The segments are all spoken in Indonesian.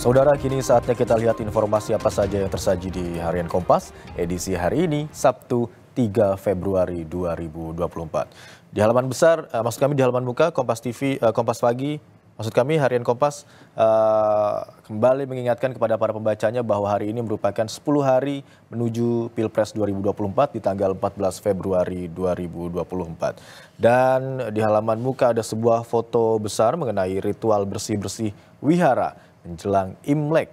Saudara, kini saatnya kita lihat informasi apa saja yang tersaji di Harian Kompas, edisi hari ini, Sabtu 3 Februari 2024. Di halaman besar, eh, maksud kami di halaman muka, Kompas TV, eh, Kompas Pagi, maksud kami Harian Kompas eh, kembali mengingatkan kepada para pembacanya bahwa hari ini merupakan 10 hari menuju Pilpres 2024 di tanggal 14 Februari 2024. Dan di halaman muka ada sebuah foto besar mengenai ritual bersih-bersih wihara menjelang Imlek.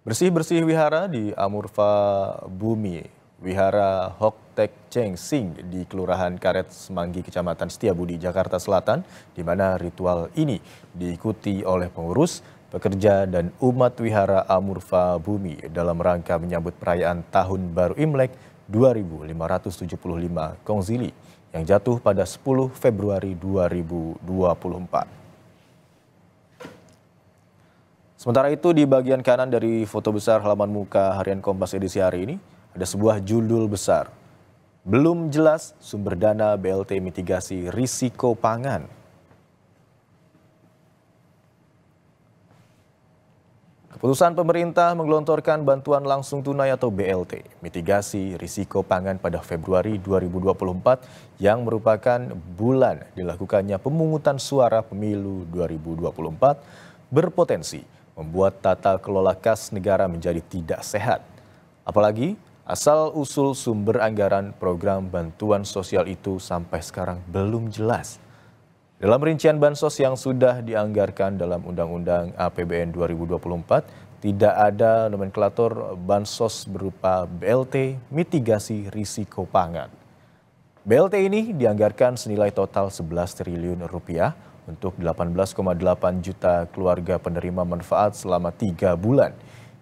Bersih-bersih wihara di Amurfa Bumi, wihara Hok Cheng Sing di Kelurahan Karet Semanggi, Kecamatan Setiabudi, Jakarta Selatan, di mana ritual ini diikuti oleh pengurus, pekerja, dan umat wihara Amurfa Bumi dalam rangka menyambut perayaan Tahun Baru Imlek 2575 Kongzili yang jatuh pada 10 Februari 2024. Sementara itu di bagian kanan dari foto besar halaman muka harian Kompas edisi hari ini ada sebuah judul besar. Belum jelas sumber dana BLT mitigasi risiko pangan. Keputusan pemerintah menggelontorkan bantuan langsung tunai atau BLT, mitigasi risiko pangan pada Februari 2024 yang merupakan bulan dilakukannya pemungutan suara pemilu 2024 berpotensi membuat tata kelola kas negara menjadi tidak sehat. Apalagi asal usul sumber anggaran program bantuan sosial itu sampai sekarang belum jelas. Dalam rincian bansos yang sudah dianggarkan dalam Undang-Undang APBN 2024, tidak ada nomenklatur bansos berupa BLT mitigasi risiko pangan. BLT ini dianggarkan senilai total 11 triliun rupiah untuk 18,8 juta keluarga penerima manfaat selama tiga bulan,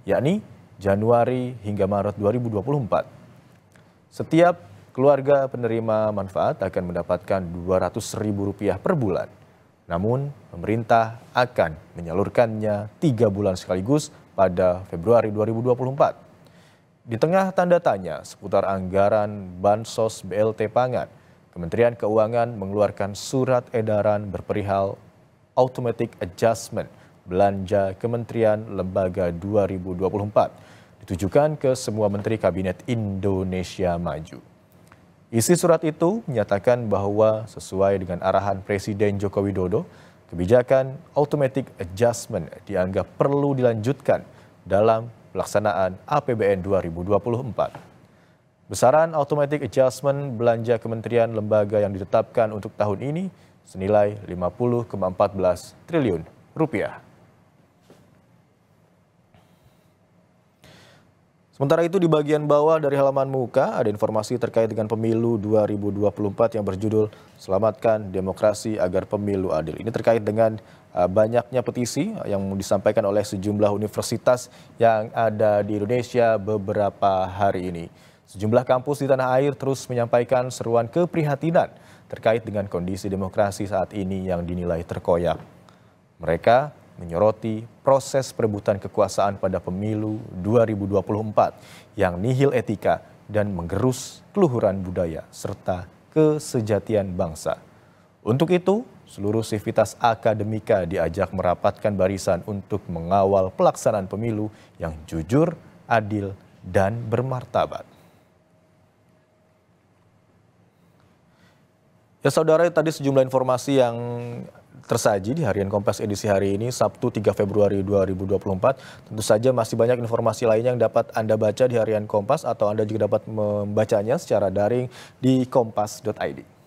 yakni Januari hingga Maret 2024. Setiap Keluarga penerima manfaat akan mendapatkan Rp200.000 per bulan. Namun, pemerintah akan menyalurkannya tiga bulan sekaligus pada Februari 2024. Di tengah tanda tanya seputar anggaran Bansos BLT Pangan, Kementerian Keuangan mengeluarkan surat edaran berperihal Automatic Adjustment Belanja Kementerian Lembaga 2024 ditujukan ke semua Menteri Kabinet Indonesia Maju. Isi surat itu menyatakan bahwa sesuai dengan arahan Presiden Joko Widodo, kebijakan automatic adjustment dianggap perlu dilanjutkan dalam pelaksanaan APBN 2024. Besaran automatic adjustment belanja kementerian lembaga yang ditetapkan untuk tahun ini senilai 50,14 triliun rupiah. Sementara itu di bagian bawah dari halaman muka ada informasi terkait dengan pemilu 2024 yang berjudul Selamatkan Demokrasi Agar Pemilu Adil. Ini terkait dengan uh, banyaknya petisi yang disampaikan oleh sejumlah universitas yang ada di Indonesia beberapa hari ini. Sejumlah kampus di tanah air terus menyampaikan seruan keprihatinan terkait dengan kondisi demokrasi saat ini yang dinilai terkoyak. Mereka menyoroti proses perebutan kekuasaan pada pemilu 2024 yang nihil etika dan menggerus keluhuran budaya serta kesejatian bangsa. Untuk itu, seluruh sivitas akademika diajak merapatkan barisan untuk mengawal pelaksanaan pemilu yang jujur, adil, dan bermartabat. Ya saudara, tadi sejumlah informasi yang tersaji di harian Kompas edisi hari ini Sabtu 3 Februari 2024. Tentu saja masih banyak informasi lain yang dapat Anda baca di harian Kompas atau Anda juga dapat membacanya secara daring di kompas.id.